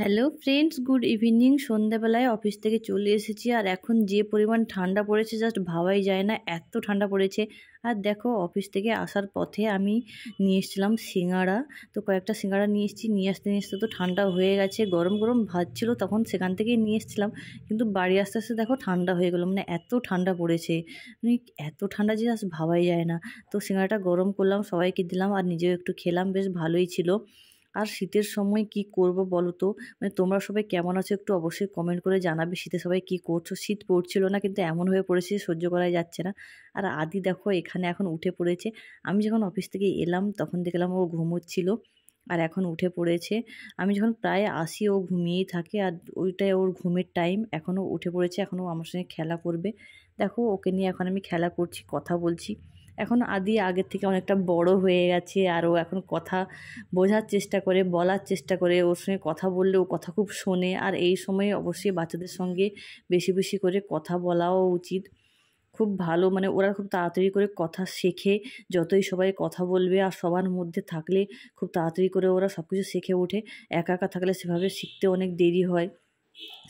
Hello friends good evening সন্ধ্যাবেলায় office থেকে চলে এসেছি আর এখন যে পরিমাণ ঠান্ডা পড়েছে জাস্ট ভাবাই যায় না এত ঠান্ডা পড়েছে আর দেখো অফিস থেকে আসার পথে আমি নিয়ে এসেছিলাম সিঙাড়া তো কয়েকটা সিঙাড়া নিয়ে এসেছি নিয়ে আসতে নিয়ে আসতে তো ঠান্ডা হয়ে গেছে গরম গরম ভাত ছিল তখন সেখান থেকেই নিয়ে এসেছিলাম কিন্তু বাড়ি আসতে আসতে দেখো ঠান্ডা হয়ে গেলো মানে এত ঠান্ডা পড়েছে মানে এত ঠান্ডা যে জাস্ট ভাবাই যায় না তো সিঙাড়াটা গরম করলাম সবাইকে দিলাম আর নিজেও একটু খেলাম বেশ ভালোই ছিল আর শীতের সময় কি করব বলো তো মানে তোমরা সবাই কেমন আছো একটু অবশ্যই কমেন্ট করে জানাবে শীতে সবাই কি করছো শীত পড়ছিল না কিন্তু এমন হয়ে পড়েছে সহ্য করা যাচ্ছে না আর আদি দেখো এখানে এখন উঠে পড়েছে আমি যখন অফিস থেকে এলাম তখন দেখলাম ও ঘুমোচ্ছিল আর এখন উঠে পড়েছে আমি যখন প্রায় আসি ও ঘুমিয়েই থাকে আর ওইটাই ওর ঘুমের টাইম এখনও উঠে পড়েছে এখনও আমার সঙ্গে খেলা করবে দেখো ওকে নিয়ে এখন আমি খেলা করছি কথা বলছি এখন আদি আগের থেকে অনেকটা বড় হয়ে গেছে আর ও এখন কথা বোঝার চেষ্টা করে বলার চেষ্টা করে ওর সঙ্গে কথা বললে ও কথা খুব শোনে আর এই সময়ে অবশ্যই বাচ্চাদের সঙ্গে বেশি বেশি করে কথা বলাও উচিত খুব ভালো মানে ওরা খুব তাড়াতাড়ি করে কথা শেখে যতই সবাই কথা বলবে আর সবার মধ্যে থাকলে খুব তাড়াতাড়ি করে ওরা সব কিছু শেখে ওঠে একা একা থাকলে সেভাবে শিখতে অনেক দেরি হয়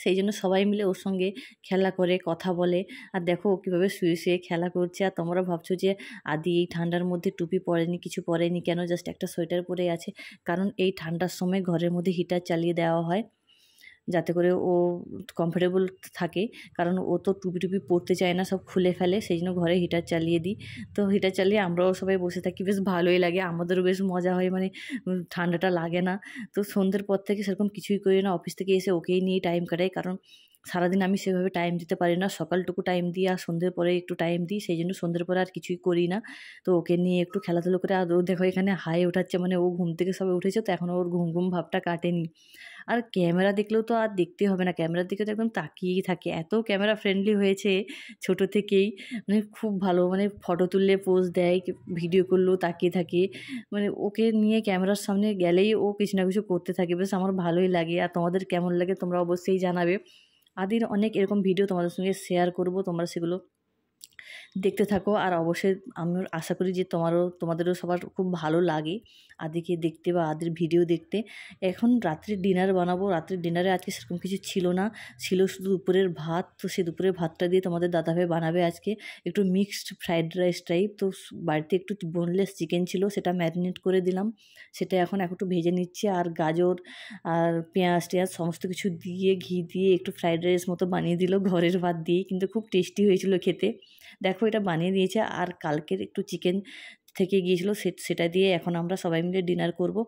সেই জন্য সবাই মিলে ওর সঙ্গে খেলা করে কথা বলে আর দেখো কীভাবে শুয়ে শুয়ে খেলা করছে আর তোমরা ভাবছো যে আদি এই ঠান্ডার মধ্যে টুপি পরেনি কিছু পরেনি কেন জাস্ট একটা সোয়েটার পরে আছে কারণ এই ঠান্ডার সময় ঘরের মধ্যে হিটার চালিয়ে দেওয়া হয় যাতে করে ও কমফোর্টেবল থাকে কারণ ও তো টুপি টুপি পরতে চায় না সব খুলে ফেলে সেই জন্য ঘরে হিটার চালিয়ে দিই তো হিটার চালিয়ে আমরাও সবাই বসে থাকি বেশ ভালোই লাগে আমাদেরও বেশ মজা হয় মানে ঠান্ডাটা লাগে না তো সন্ধ্যের পর থেকে সেরকম কিছুই করি না অফিস থেকে এসে ওকেই নিয়ে টাইম কাটাই কারণ সারাদিন আমি সেভাবে টাইম দিতে পারি না সকালটুকু টাইম দিই আর সন্ধ্যের পরে একটু টাইম দিই সেই জন্য সন্ধ্যের পরে আর কিছুই করি না তো ওকে নিয়ে একটু খেলাধুলো করে আর ও দেখো এখানে হাই ওঠাচ্ছে মানে ও ঘুম থেকে সবে উঠেছে তো এখন ওর ঘুম ঘুম ভাবটা কাটেনি আর ক্যামেরা দেখলেও তো আর দেখতে হবে না ক্যামেরার দিকে তো একদম তাকিয়েই থাকে এত ক্যামেরা ফ্রেন্ডলি হয়েছে ছোট থেকেই মানে খুব ভালো মানে ফটো তুললে পোজ দেয় ভিডিও করলেও তাকিয়ে থাকে মানে ওকে নিয়ে ক্যামেরার সামনে গেলেই ও কিছু না কিছু করতে থাকে বেশ আমার ভালোই লাগে আর তোমাদের কেমন লাগে তোমরা অবশ্যই জানাবে আদির অনেক এরকম ভিডিও তোমাদের সঙ্গে শেয়ার করব তোমরা সেগুলো দেখতে থাকো আর অবশ্যই আমিও আশা করি যে তোমারও তোমাদেরও সবার খুব ভালো লাগে আদিকে দেখতে বা আদির ভিডিও দেখতে এখন রাত্রে ডিনার বানাবো রাত্রে ডিনারে আজকে সেরকম কিছু ছিল না ছিল শুধু দুপুরের ভাত তো সে দুপুরের ভাতটা দিয়ে তোমাদের দাদাভাই বানাবে আজকে একটু মিক্সড ফ্রাইড রাইস টাইপ তো বাড়িতে একটু বোনলেস চিকেন ছিল সেটা ম্যারিনেট করে দিলাম সেটা এখন একটু ভেজে নিচ্ছে আর গাজর আর পেঁয়াজ টেঁয়াজ সমস্ত কিছু দিয়ে ঘি দিয়ে একটু ফ্রাইড রাইস মতো বানিয়ে দিল ঘরের ভাত দিয়ে কিন্তু খুব টেস্টি হয়েছিল খেতে দেখো এটা বানিয়ে দিয়েছে আর কালকের একটু চিকেন থেকে গিয়েছিলো সেটা দিয়ে এখন আমরা সবাই মিলে ডিনার করব।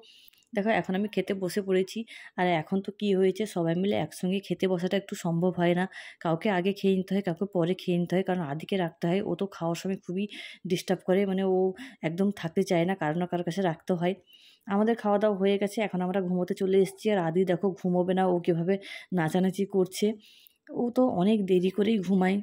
দেখো এখন আমি খেতে বসে পড়েছি আর এখন তো কি হয়েছে সবাই মিলে একসঙ্গে খেতে বসাটা একটু সম্ভব হয় না কাউকে আগে খেয়ে নিতে হয় কাউকে পরে খেয়ে নিতে হয় কারণ আদিকে রাখতে হয় ও তো খাওয়ার সময় খুবই ডিস্টার্ব করে মানে ও একদম থাকতে চায় না কারো না কারোর কাছে রাখতে হয় আমাদের খাওয়া দাওয়া হয়ে গেছে এখন আমরা ঘুমোতে চলে এসেছি আর আদি দেখো ঘুমোবে না ও কীভাবে নাচানাচি করছে ও তো অনেক দেরি করেই ঘুমায়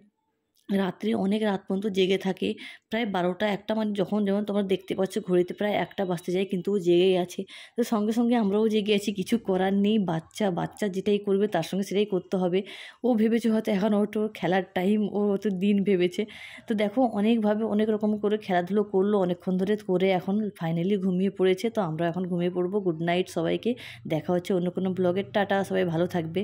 রাত্রে অনেক রাত পর্যন্ত জেগে থাকে প্রায় বারোটা একটা মানে যখন যেমন তোমরা দেখতে পাচ্ছ ঘড়িতে প্রায় একটা বাঁচতে যায় কিন্তু ও জেগেই আছে তো সঙ্গে সঙ্গে আমরাও জেগে আছি কিছু করার নেই বাচ্চা বাচ্চা যেটাই করবে তার সঙ্গে সেটাই করতে হবে ও ভেবেছে হয়তো এখন ওটো খেলার টাইম ও হয়তো দিন ভেবেছে তো দেখো অনেকভাবে অনেক রকম করে খেলাধুলো করলো অনেকক্ষণ ধরে করে এখন ফাইনালি ঘুমিয়ে পড়েছে তো আমরা এখন ঘুমিয়ে পড়বো গুড নাইট সবাইকে দেখা হচ্ছে অন্য কোনো ব্লগের টাটা সবাই ভালো থাকবে